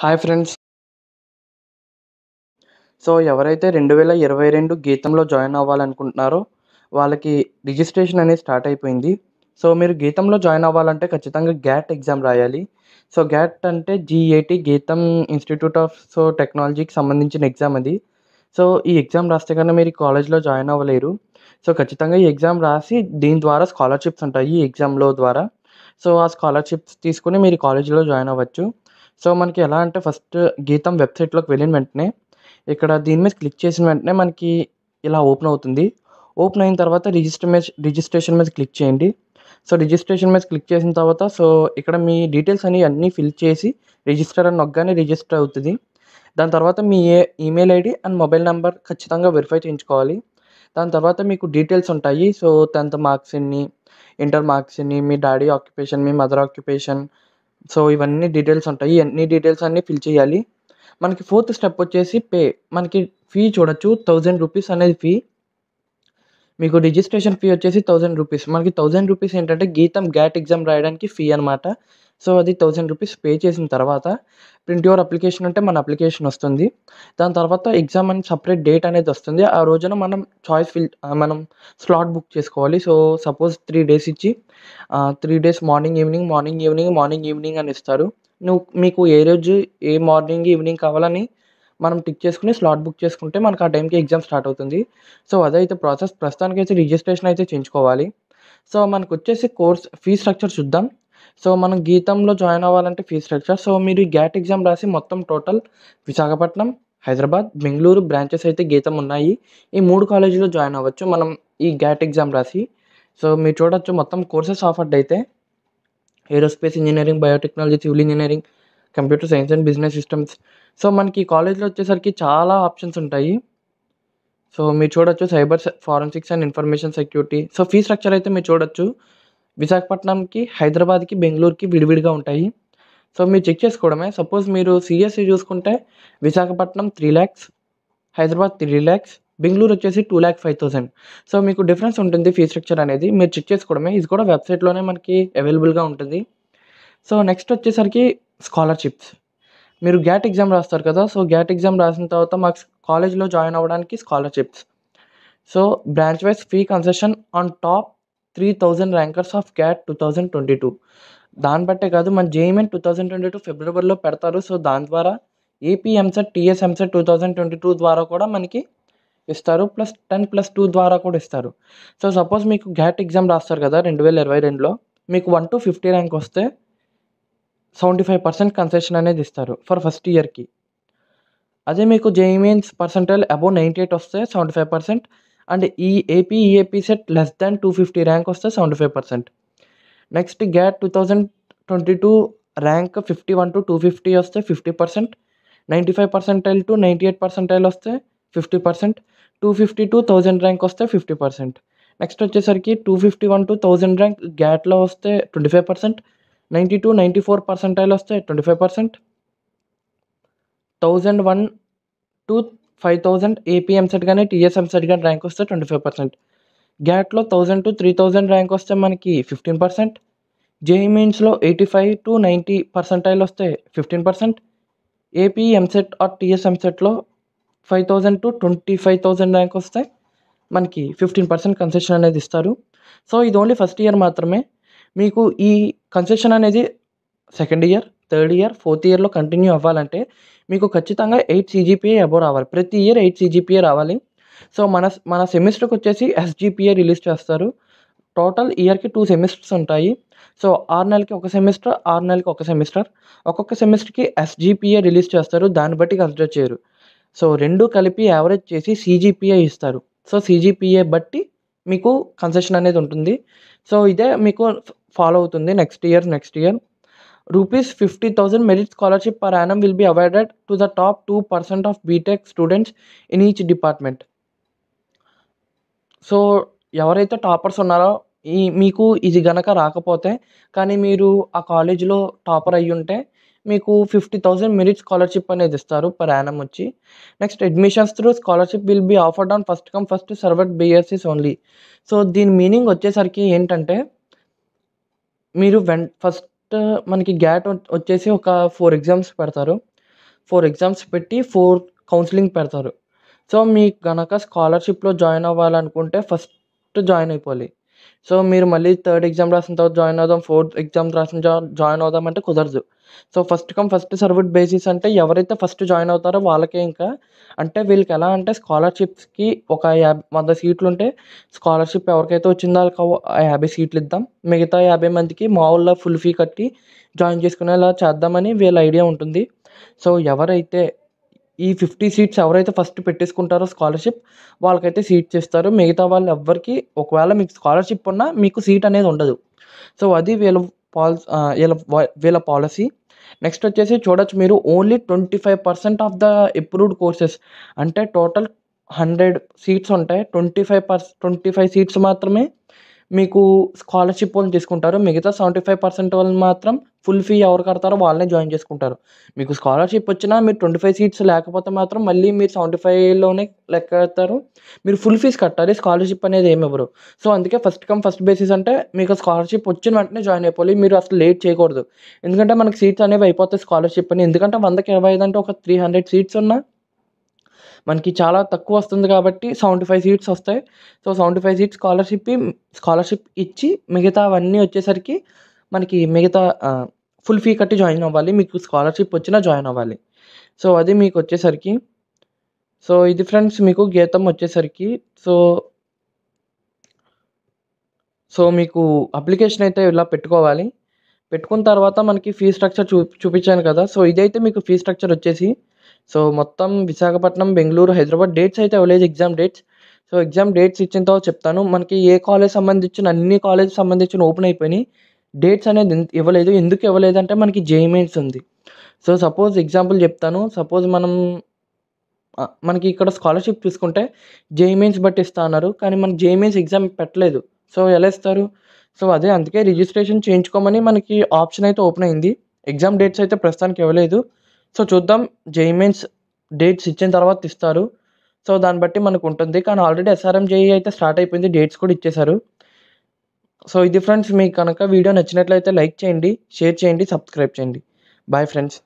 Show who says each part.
Speaker 1: hi friends so ఎవరైతే రెండు వేల ఇరవై రెండు గీతంలో జాయిన్ అవ్వాలనుకుంటున్నారో వాళ్ళకి రిజిస్ట్రేషన్ అనేది స్టార్ట్ అయిపోయింది సో మీరు గీతంలో జాయిన్ అవ్వాలంటే ఖచ్చితంగా గ్యాట్ ఎగ్జామ్ రాయాలి సో గ్యాట్ అంటే GAT e GITAM institute of so టెక్నాలజీకి సంబంధించిన ఎగ్జామ్ అది సో ఈ ఎగ్జామ్ రాస్తే కన్నా మీరు కాలేజ్లో జాయిన్ అవ్వలేరు సో ఖచ్చితంగా ఈ ఎగ్జామ్ రాసి దీని ద్వారా స్కాలర్షిప్స్ ఉంటాయి ఈ ఎగ్జామ్లో ద్వారా సో ఆ స్కాలర్షిప్స్ తీసుకుని మీరు కాలేజీలో జాయిన్ అవ్వచ్చు సో మనకి ఎలా అంటే ఫస్ట్ గీతం వెబ్సైట్లోకి వెళ్ళిన వెంటనే ఇక్కడ దీని మీద క్లిక్ చేసిన వెంటనే మనకి ఇలా ఓపెన్ అవుతుంది ఓపెన్ అయిన తర్వాత రిజిస్టర్ మీద రిజిస్ట్రేషన్ మీద క్లిక్ చేయండి సో రిజిస్ట్రేషన్ మీద క్లిక్ చేసిన తర్వాత సో ఇక్కడ మీ డీటెయిల్స్ అన్ని అన్నీ ఫిల్ చేసి రిజిస్టర్ అని నొక్కగానే రిజిస్టర్ అవుతుంది దాని తర్వాత మీ ఏ email ID and mobile number ఖచ్చితంగా వెరిఫై చేయించుకోవాలి దాని తర్వాత మీకు డీటెయిల్స్ ఉంటాయి సో టెన్త్ మార్క్స్ ఎన్ని ఇంటర్ మార్క్స్ ఎన్ని మీ డాడీ ఆక్యుపేషన్ మీ మదర్ ఆక్యుపేషన్ సో ఇవన్నీ డీటెయిల్స్ ఉంటాయి అన్ని డీటెయిల్స్ అన్నీ ఫిల్ చేయాలి మనకి ఫోర్త్ స్టెప్ వచ్చేసి పే మనకి ఫీ చూడొచ్చు థౌజండ్ రూపీస్ అనేది ఫీ మీకు రిజిస్ట్రేషన్ ఫీ వచ్చేసి థౌజండ్ రూపీస్ మనకి థౌజండ్ రూపీస్ ఏంటంటే గీతం గ్యాట్ ఎగ్జామ్ రాయడానికి ఫీ అనమాట సో అది థౌజండ్ రూపీస్ పే చేసిన తర్వాత ప్రింట్ యువర్ అప్లికేషన్ అంటే మన అప్లికేషన్ వస్తుంది దాని తర్వాత ఎగ్జామ్ అని సపరేట్ డేట్ అనేది వస్తుంది ఆ రోజున మనం చాయిస్ ఫిల్ మనం స్లాట్ బుక్ చేసుకోవాలి సో సపోజ్ త్రీ డేస్ ఇచ్చి three days morning evening morning evening morning evening అని ఇస్తారు నువ్వు మీకు ఏ రోజు ఏ మార్నింగ్ ఈవినింగ్ కావాలని మనం టిక్ చేసుకుని స్లాట్ బుక్ చేసుకుంటే మనకు ఆ టైంకి ఎగ్జామ్ స్టార్ట్ అవుతుంది సో అదైతే ప్రాసెస్ ప్రస్తుతానికి అయితే రిజిస్ట్రేషన్ అయితే చేయించుకోవాలి సో మనకు వచ్చేసి కోర్స్ ఫీ స్ట్రక్చర్ చూద్దాం సో మనం గీతంలో జాయిన్ అవ్వాలంటే ఫీ స్ట్రక్చర్ సో మీరు గ్యాట్ ఎగ్జామ్ రాసి మొత్తం టోటల్ విశాఖపట్నం హైదరాబాద్ బెంగళూరు బ్రాంచెస్ అయితే గీతం ఉన్నాయి ఈ మూడు కాలేజీలో జాయిన్ అవ్వచ్చు మనం ఈ గ్యాట్ ఎగ్జామ్ రాసి సో మీరు చూడవచ్చు మొత్తం కోర్సెస్ ఆఫర్డ్ అయితే aerospace engineering biotechnology civil engineering computer science and business systems so మనకి ఈ కాలేజ్లో వచ్చేసరికి చాలా ఆప్షన్స్ ఉంటాయి సో మీరు చూడొచ్చు cyber forensics and information security so fee structure అయితే మీరు చూడొచ్చు విశాఖపట్నంకి హైదరాబాద్కి బెంగళూరుకి విడివిడిగా ఉంటాయి సో మీరు చెక్ చేసుకోవడమే సపోజ్ మీరు సిఎస్సి చూసుకుంటే విశాఖపట్నం త్రీ ల్యాక్స్ హైదరాబాద్ త్రీ ల్యాక్స్ బెంగళూరు వచ్చేసి two lakh five thousand so మీకు డిఫరెన్స్ ఉంటుంది ఫీ స్ట్రక్చర్ అనేది మీరు చెక్ చేసుకోవడమే ఇది కూడా వెబ్సైట్లోనే మనకి అవైలబుల్గా ఉంటుంది సో నెక్స్ట్ వచ్చేసరికి స్కాలర్షిప్స్ మీరు గ్యాట్ ఎగ్జామ్ రాస్తారు కదా సో గ్యాట్ ఎగ్జామ్ రాసిన తర్వాత మాకు కాలేజ్లో జాయిన్ అవ్వడానికి scholarships so branch wise fee concession on top three thousand rankers of CAT two thousand twenty two దాన్ని బట్టే కాదు మన JMN two thousand twenty two ఫిబ్రవరిలో పెడతారు సో దాని ద్వారా AP EAMCET EAMCET two thousand twenty two ద్వారా కూడా మనకి ఇస్తారు ప్లస్ టెన్ ప్లస్ టూ ద్వారా కూడా ఇస్తారు సో సపోజ్ మీకు గ్యాట్ ఎగ్జామ్ రాస్తారు కదా రెండు వేల ఇరవై రెండులో మీకు వన్ టు ఫిఫ్టీ ర్యాంక్ వస్తే సెవెంటీ ఫైవ్ పర్సెంట్ కన్సెషన్ అనేది ఇస్తారు ఫర్ ఫస్ట్ ఇయర్కి అదే మీకు JEE Mains Mains percentile above ninety eight వస్తే సెవెంటీ ఫైవ్ పర్సెంట్ అండ్ ఈ AP EAPCET less than two fifty rank వస్తే seventy five percent next GAT two thousand twenty two rank fifty one to two fifty వస్తే fifty percent ninety five percentile to ninety eight percentile వస్తే fifty percent two fifty two thousand rank వస్తే fifty percent next వచ్చేసరికి two fifty one to thousand rank గ్యాట్లో వస్తే twenty five percent ninety two ninety four percentile వస్తే twenty five percent thousand one to five thousand AP EAMCET కానీ TS EAMCET కానీ rank వస్తే twenty five percent గ్యాట్లో thousand to three thousand rank వస్తే మనకి fifteen percent JEE మెయిన్స్లో eighty five to ninety percentile వస్తే fifteen percent AP EAMCET or TS ఎంసెట్లో five thousand to twenty five thousand rank వస్తే మనకి ఫిఫ్టీన్ పర్సెంట్ కన్సెషన్ అనేది ఇస్తారు సో ఇది ఓన్లీ ఫస్ట్ ఇయర్ మాత్రమే మీకు ఈ కన్సెషన్ అనేది second year third year fourth ఇయర్లో కంటిన్యూ అవ్వాలంటే మీకు ఖచ్చితంగా ఎయిట్ సీజీపీఏ అబో రావాలి ప్రతి ఇయర్ ఎయిట్ సీజీపీఏ రావాలి సో మన మన సెమిస్టర్కి వచ్చేసి ఎస్జీపీఏ రిలీజ్ చేస్తారు టోటల్ ఇయర్కి టూ సెమిస్టర్స్ ఉంటాయి సో ఆరు నెలలకి ఒక సెమిస్టర్ ఆరు నెలలకి ఒక సెమిస్టర్ ఒక్కొక్క సెమిస్టర్కి ఎస్జీపీఏ రిలీజ్ చేస్తారు దాన్ని బట్టి కన్సిడర్ చేయరు సో రెండు కలిపి యావరేజ్ చేసి సీజీపీఏ ఇస్తారు సో సీజీపీఏ బట్టి మీకు కన్సెషన్ అనేది ఉంటుంది సో ఇదే మీకు ఫాలో అవుతుంది next year next year rupees Rs 50,000 merit scholarship per will be awarded awarded the top two percent of BTech students in each department so ఎవరైతే టాపర్స్ ఉన్నారో ఈ మీకు ఇది గనక రాకపోతే కానీ మీరు ఆ కాలేజీలో టాపర్ అయ్యి ఉంటే మీకు ఫిఫ్టీ థౌజండ్ మెరిట్ స్కాలర్షిప్ అనేది ఇస్తారు పర్ యానం వచ్చి next admissions through scholarship will be offered on first come first served basis only so దీని మీనింగ్ వచ్చేసరికి ఏంటంటే మీరు వెన్ ఫస్ట్ Uh, మనకి గ్యాట్ వచ్చేసి ఒక ఫోర్ ఎగ్జామ్స్ పెడతారు ఫోర్ ఎగ్జామ్స్ పెట్టి ఫోర్ కౌన్సిలింగ్ పెడతారు సో మీకు కనుక స్కాలర్షిప్లో జాయిన్ అవ్వాలనుకుంటే ఫస్ట్ జాయిన్ అయిపోవాలి సో మీరు మళ్ళీ థర్డ్ ఎగ్జామ్ రాసిన తర్వాత జాయిన్ అవుదాం ఫోర్త్ ఎగ్జామ్ రాసిన జాయిన్ అవుదాం అంటే కుదరదు so first come first served basis అంటే ఎవరైతే ఫస్ట్ జాయిన్ అవుతారో వాళ్ళకే ఇంకా అంటే వీళ్ళకి ఎలా అంటే స్కాలర్షిప్స్కి ఒక యాభై వంద సీట్లు ఉంటే స్కాలర్షిప్ ఎవరికైతే వచ్చిందో వాళ్ళకి యాభై సీట్లు ఇద్దాం మిగతా యాభై మందికి మామూలుగా ఫుల్ ఫీ కట్టి జాయిన్ చేసుకునేలా చేద్దామని వీళ్ళ ఐడియా ఉంటుంది సో ఎవరైతే ఈ ఫిఫ్టీ సీట్స్ ఎవరైతే ఫస్ట్ పెట్టేసుకుంటారో స్కాలర్షిప్ వాళ్ళకైతే సీట్ చేస్తారు మిగతా వాళ్ళు ఎవ్వరికి ఒకవేళ మీకు స్కాలర్షిప్ ఉన్నా మీకు సీట్ అనేది ఉండదు సో అది వీళ్ళ పాలసీ వీళ్ళ వీళ్ళ పాలసీ నెక్స్ట్ వచ్చేసి చూడొచ్చు మీరు only twenty five percent of the approved courses అంటే టోటల్ హండ్రెడ్ సీట్స్ ఉంటాయి twenty five percent twenty five seats మాత్రమే మీకు స్కాలర్షిప్ వాళ్ళు తీసుకుంటారు మిగతా సెవెంటీ ఫైవ్ పర్సెంట్ వాళ్ళు మాత్రం ఫుల్ ఫీ ఎవరు కడతారో వాళ్ళనే జాయిన్ చేసుకుంటారు మీకు స్కాలర్షిప్ వచ్చినా మీరు ట్వంటీ ఫైవ్ సీట్స్ లేకపోతే మాత్రం మళ్ళీ మీరు సెవెంటీ ఫైవ్లోనే లెక్క కడతారు మీరు ఫుల్ ఫీజు కట్టాలి స్కాలర్షిప్ అనేది ఏమి ఇవ్వరు సో అందుకే ఫస్ట్ కమ్ ఫస్ట్ బేసిస్ అంటే మీకు స్కాలర్షిప్ వచ్చిన వెంటనే జాయిన్ అయిపోవాలి మీరు అసలు లేట్ చేయకూడదు ఎందుకంటే మనకి సీట్స్ అనేవి అయిపోతాయి స్కాలర్షిప్ అని ఎందుకంటే వందకి ఇరవై ఐదు అంటే ఒక త్రీ హండ్రెడ్ సీట్స్ ఉన్నా మనకి చాలా తక్కువ వస్తుంది కాబట్టి సెవెంటీ ఫైవ్ సీట్స్ వస్తాయి so seventy five seats scholarship scholarship ఇచ్చి మిగతా అవన్నీ వచ్చేసరికి మనకి మిగతా ఫుల్ ఫీ కట్టి జాయిన్ అవ్వాలి మీకు స్కాలర్షిప్ వచ్చినా జాయిన్ అవ్వాలి సో అది మీకు వచ్చేసరికి సో ఇది ఫ్రెండ్స్ మీకు గీతం వచ్చేసరికి సో సో మీకు అప్లికేషన్ అయితే ఇలా పెట్టుకోవాలి పెట్టుకున్న తర్వాత మనకి ఫీ స్ట్రక్చర్ చూ చూపించాను కదా సో ఇదైతే మీకు ఫీ స్ట్రక్చర్ వచ్చేసి సో మొత్తం విశాఖపట్నం బెంగళూరు హైదరాబాద్ డేట్స్ అయితే ఇవ్వలేదు exam dates so exam dates ఇచ్చిన తర్వాత చెప్తాను మనకి ఏ కాలేజ్ సంబంధించిన అన్ని కాలేజ్ సంబంధించిన ఓపెన్ అయిపోయినాయి డేట్స్ అనేది ఇవ్వలేదు ఎందుకు ఇవ్వలేదు అంటే మనకి జేఈమెయిన్స్ ఉంది సో సపోజ్ ఎగ్జాంపుల్ చెప్తాను సపోజ్ మనం మనకి ఇక్కడ స్కాలర్షిప్ చూసుకుంటే జేఈమెయిన్స్ బట్టి ఇస్తా అన్నారు కానీ మనకి జేఈమెయిన్స్ ఎగ్జామ్ పెట్టలేదు సో ఎలా ఇస్తారు సో అదే అందుకే రిజిస్ట్రేషన్ చేయించుకోమని మనకి ఆప్షన్ అయితే ఓపెన్ అయింది ఎగ్జామ్ డేట్స్ అయితే ప్రస్తుతానికి ఇవ్వలేదు సో చూద్దాం జేఈ మెయిన్స్ డేట్స్ ఇచ్చిన తర్వాత ఇస్తారు సో దాన్ని బట్టి మనకు ఉంటుంది కానీ ఆల్రెడీ ఎస్ఆర్ఎం జేఈ అయితే స్టార్ట్ అయిపోయింది డేట్స్ కూడా ఇచ్చేశారు సో ఇది ఫ్రెండ్స్ మీకు కనుక వీడియో నచ్చినట్లయితే లైక్ చేయండి షేర్ చేయండి సబ్స్క్రైబ్ చేయండి బాయ్ ఫ్రెండ్స్